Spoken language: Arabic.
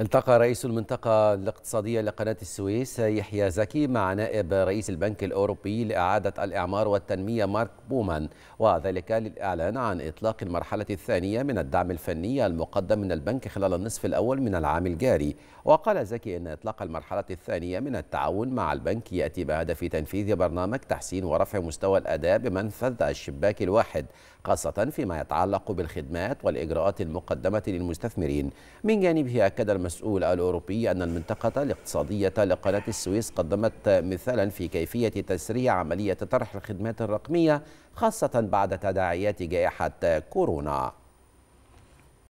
التقى رئيس المنطقة الاقتصادية لقناة السويس يحيى زكي مع نائب رئيس البنك الأوروبي لإعادة الإعمار والتنمية مارك بومان وذلك للإعلان عن إطلاق المرحلة الثانية من الدعم الفني المقدم من البنك خلال النصف الأول من العام الجاري وقال زكي أن إطلاق المرحلة الثانية من التعاون مع البنك يأتي بهدف تنفيذ برنامج تحسين ورفع مستوى الأداء بمنفذ الشباك الواحد خاصة فيما يتعلق بالخدمات والإجراءات المقدمة للمستثمرين من جانبه أكد المسؤول الأوروبي أن المنطقة الاقتصادية لقناة السويس قدمت مثالا في كيفية تسريع عملية طرح الخدمات الرقمية خاصة بعد تداعيات جائحة كورونا